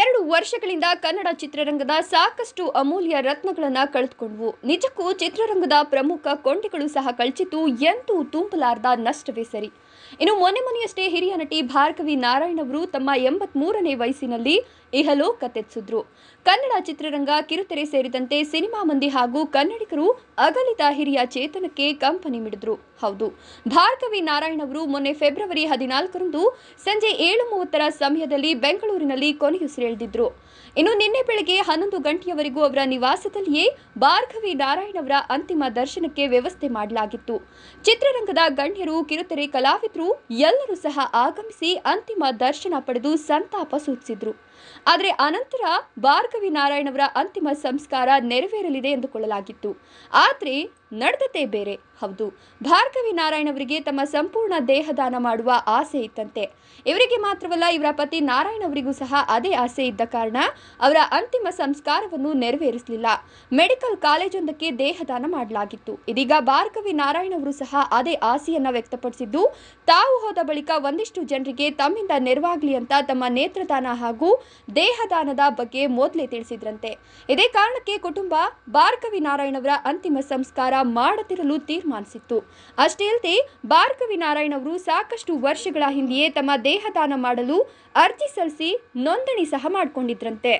ಎರಡು ವರ್ಷಗಳಿಂದ ಕನ್ನಡ ಚಿತ್ರರಂಗದ ಸಾಕಷ್ಟು ಅಮೂಲ್ಯ ರತ್ನಗಳನ್ನು ಕಳೆದುಕೊಂಡವು ನಿಜಕ್ಕೂ ಚಿತ್ರರಂಗದ ಪ್ರಮುಖ ಕೊಂಡಿಗಳು ಸಹ ಕಳಚಿತು ಎಂತೂ ತುಂಬಲಾರದ ನಷ್ಟವೇ ಸರಿ ಇನ್ನು ಮೊನ್ನೆ ಮೊನ್ನೆಯಷ್ಟೇ ಹಿರಿಯ ನಟಿ ಭಾರ್ಗವಿ ನಾರಾಯಣ ಅವರು ತಮ್ಮ ಎಂಬತ್ಮೂರನೇ ವಯಸ್ಸಿನಲ್ಲಿ ಇಹಲೋಕತ್ತೆತ್ತಿಸಿದ್ರು ಕನ್ನಡ ಚಿತ್ರರಂಗ ಕಿರುತೆರೆ ಸೇರಿದಂತೆ ಸಿನಿಮಾ ಮಂದಿ ಹಾಗೂ ಕನ್ನಡಿಗರು ಅಗಲಿದ ಹಿರಿಯ ಚೇತನಕ್ಕೆ ಕಂಪನಿ ಮಿಡಿದ್ರು ಹೌದು ಭಾರ್ಗವಿ ನಾರಾಯಣ್ ಅವರು ಮೊನ್ನೆ ಫೆಬ್ರವರಿ ಹದಿನಾಲ್ಕರಂದು ಸಂಜೆ ಏಳು ಮೂವತ್ತರ ಸಮಯದಲ್ಲಿ ಬೆಂಗಳೂರಿನಲ್ಲಿ ಕೊನೆಯುಸಿರೆಳೆದಿದ್ರು ಇನ್ನು ನಿನ್ನೆ ಬೆಳಗ್ಗೆ ಹನ್ನೊಂದು ಗಂಟೆಯವರೆಗೂ ಅವರ ನಿವಾಸದಲ್ಲಿಯೇ ಭಾರ್ಗವಿ ನಾರಾಯಣವರ ಅವರ ಅಂತಿಮ ದರ್ಶನಕ್ಕೆ ವ್ಯವಸ್ಥೆ ಮಾಡಲಾಗಿತ್ತು ಚಿತ್ರರಂಗದ ಗಣ್ಯರು ಕಿರುತೆರೆ ಕಲಾವಿದರು ಎಲ್ಲರೂ ಸಹ ಆಗಮಿಸಿ ಅಂತಿಮ ದರ್ಶನ ಪಡೆದು ಸಂತಾಪ ಸೂಚಿಸಿದ್ರು ಆದರೆ ಅನಂತರ ಭಾರ್ಗವಿ ನಾರಾಯಣವರ ಅಂತಿಮ ಸಂಸ್ಕಾರ ನೆರವೇರಲಿದೆ ಎಂದುಕೊಳ್ಳಲಾಗಿತ್ತು ಆದರೆ ನಡ್ದತೆ ಬೇರೆ ಹೌದು ಭಾರ್ಗವಿ ನಾರಾಯಣವರಿಗೆ ಅವರಿಗೆ ತಮ್ಮ ಸಂಪೂರ್ಣ ದೇಹದಾನ ಮಾಡುವ ಆಸೆ ಇತ್ತಂತೆ ಇವರಿಗೆ ಮಾತ್ರವಲ್ಲ ಇವರ ಪತಿ ನಾರಾಯಣವರಿಗೂ ಅವರಿಗೂ ಸಹ ಅದೇ ಆಸೆ ಇದ್ದ ಕಾರಣ ಅವರ ಅಂತಿಮ ಸಂಸ್ಕಾರವನ್ನು ನೆರವೇರಿಸಲಿಲ್ಲ ಮೆಡಿಕಲ್ ಕಾಲೇಜೊಂದಕ್ಕೆ ದೇಹದಾನ ಮಾಡಲಾಗಿತ್ತು ಇದೀಗ ಭಾರ್ಗವಿ ನಾರಾಯಣವರು ಅವರು ಸಹ ಅದೇ ಆಸೆಯನ್ನ ವ್ಯಕ್ತಪಡಿಸಿದ್ದು ತಾವು ಹೋದ ಬಳಿಕ ಒಂದಿಷ್ಟು ಜನರಿಗೆ ತಮ್ಮಿಂದ ನೆರವಾಗಲಿ ಅಂತ ತಮ್ಮ ನೇತ್ರದಾನ ಹಾಗೂ ದೇಹದಾನದ ಬಗ್ಗೆ ಮೊದಲೇ ತಿಳಿಸಿದ್ರಂತೆ ಇದೇ ಕಾರಣಕ್ಕೆ ಕುಟುಂಬ ಭಾರ್ಗವಿ ನಾರಾಯಣವರ ಅಂತಿಮ ಸಂಸ್ಕಾರ ಮಾಡದಿರಲು ತೀರ್ಮಾನಿಸಿತ್ತು ಅಷ್ಟೇ ಅಲ್ಲದೆ ಭಾರ್ಗವಿ ನಾರಾಯಣ್ ಅವರು ಸಾಕಷ್ಟು ವರ್ಷಗಳ ಹಿಂದೆಯೇ ತಮ್ಮ ದೇಹದಾನ ಮಾಡಲು ಅರ್ಜಿ ಸಲ್ಲಿಸಿ ನೋಂದಣಿ ಸಹ ಮಾಡಿಕೊಂಡಿದ್ರಂತೆ